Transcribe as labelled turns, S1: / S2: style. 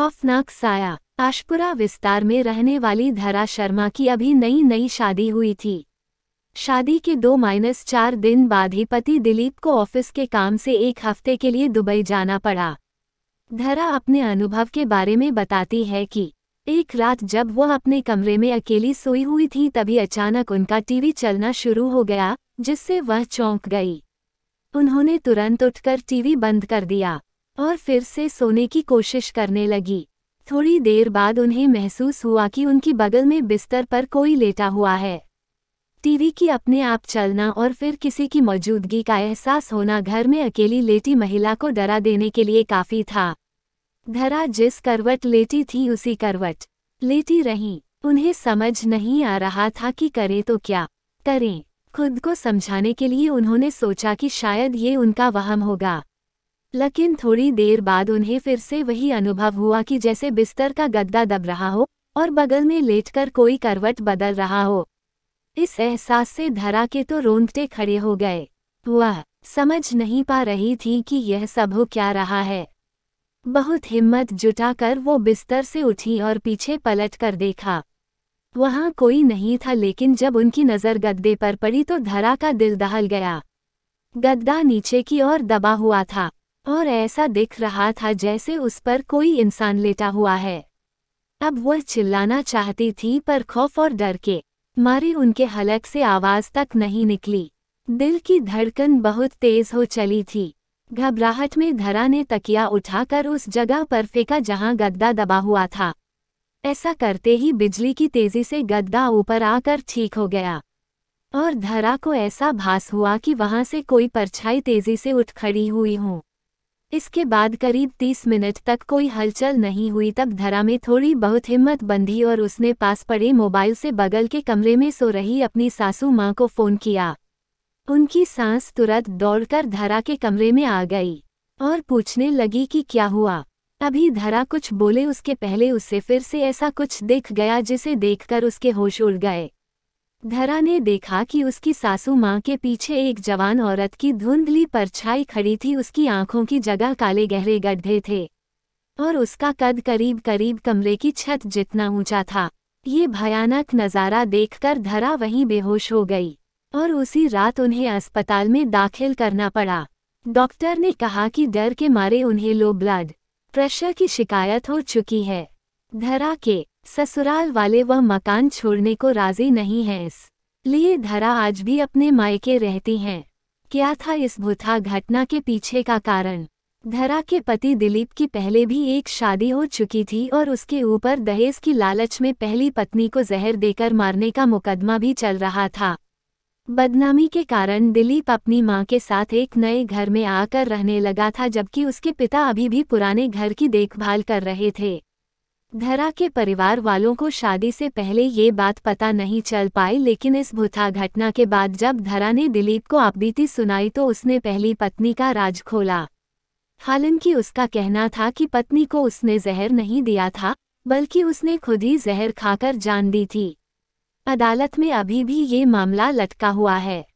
S1: खौफनाक साया आशपुरा विस्तार में रहने वाली धरा शर्मा की अभी नई नई शादी हुई थी शादी के दो माइनस चार दिन बाद ही पति दिलीप को ऑफिस के काम से एक हफ्ते के लिए दुबई जाना पड़ा धरा अपने अनुभव के बारे में बताती है कि एक रात जब वह अपने कमरे में अकेली सोई हुई थी तभी अचानक उनका टीवी चलना शुरू हो गया जिससे वह चौंक गई उन्होंने तुरंत उठकर टीवी बंद कर दिया और फिर से सोने की कोशिश करने लगी थोड़ी देर बाद उन्हें महसूस हुआ कि उनकी बगल में बिस्तर पर कोई लेटा हुआ है टीवी की अपने आप चलना और फिर किसी की मौजूदगी का एहसास होना घर में अकेली लेटी महिला को डरा देने के लिए काफ़ी था धरा जिस करवट लेटी थी उसी करवट लेटी रही उन्हें समझ नहीं आ रहा था कि करें तो क्या करें खुद को समझाने के लिए उन्होंने सोचा कि शायद ये उनका वहम होगा लेकिन थोड़ी देर बाद उन्हें फिर से वही अनुभव हुआ कि जैसे बिस्तर का गद्दा दब रहा हो और बगल में लेटकर कोई करवट बदल रहा हो इस एहसास से धरा के तो रोंगटे खड़े हो गए वह समझ नहीं पा रही थी कि यह सब हो क्या रहा है बहुत हिम्मत जुटाकर वो बिस्तर से उठी और पीछे पलट कर देखा वहाँ कोई नहीं था लेकिन जब उनकी नज़र गद्दे पर पड़ी तो धरा का दिल दहल गया गद्दा नीचे की ओर दबा हुआ था और ऐसा दिख रहा था जैसे उस पर कोई इंसान लेटा हुआ है अब वह चिल्लाना चाहती थी पर खौफ और डर के मारे उनके हलक से आवाज तक नहीं निकली दिल की धड़कन बहुत तेज हो चली थी घबराहट में धरा ने तकिया उठाकर उस जगह पर फेंका जहां गद्दा दबा हुआ था ऐसा करते ही बिजली की तेजी से गद्दा ऊपर आकर ठीक हो गया और धरा को ऐसा भास हुआ कि वहां से कोई परछाई तेजी से उठ खड़ी हुई हूं इसके बाद करीब तीस मिनट तक कोई हलचल नहीं हुई तब धरा में थोड़ी बहुत हिम्मत बंधी और उसने पास पड़े मोबाइल से बगल के कमरे में सो रही अपनी सासू माँ को फ़ोन किया उनकी सांस तुरंत दौड़कर धरा के कमरे में आ गई और पूछने लगी कि क्या हुआ अभी धरा कुछ बोले उसके पहले उससे फिर से ऐसा कुछ देख गया जिसे देखकर उसके होश उड़ गए धरा ने देखा कि उसकी सासू माँ के पीछे एक जवान औरत की धुंधली परछाई खड़ी थी उसकी आंखों की जगह काले गहरे गड्ढे थे और उसका कद करीब करीब कमरे की छत जितना ऊंचा था ये भयानक नज़ारा देखकर धरा वहीं बेहोश हो गई और उसी रात उन्हें अस्पताल में दाखिल करना पड़ा डॉक्टर ने कहा कि डर के मारे उन्हें लो ब्लड प्रेशर की शिकायत हो चुकी है धरा के ससुराल वाले वह मकान छोड़ने को राजी नहीं हैं इस लिए धरा आज भी अपने मायके रहती हैं क्या था इस भूथा घटना के पीछे का कारण धरा के पति दिलीप की पहले भी एक शादी हो चुकी थी और उसके ऊपर दहेज की लालच में पहली पत्नी को जहर देकर मारने का मुकदमा भी चल रहा था बदनामी के कारण दिलीप अपनी मां के साथ एक नए घर में आकर रहने लगा था जबकि उसके पिता अभी भी पुराने घर की देखभाल कर रहे थे धरा के परिवार वालों को शादी से पहले ये बात पता नहीं चल पाई लेकिन इस भूथा घटना के बाद जब धरा ने दिलीप को आपबीती सुनाई तो उसने पहली पत्नी का राज खोला हालांकि उसका कहना था कि पत्नी को उसने जहर नहीं दिया था बल्कि उसने खुद ही जहर खाकर जान दी थी अदालत में अभी भी ये मामला लटका हुआ है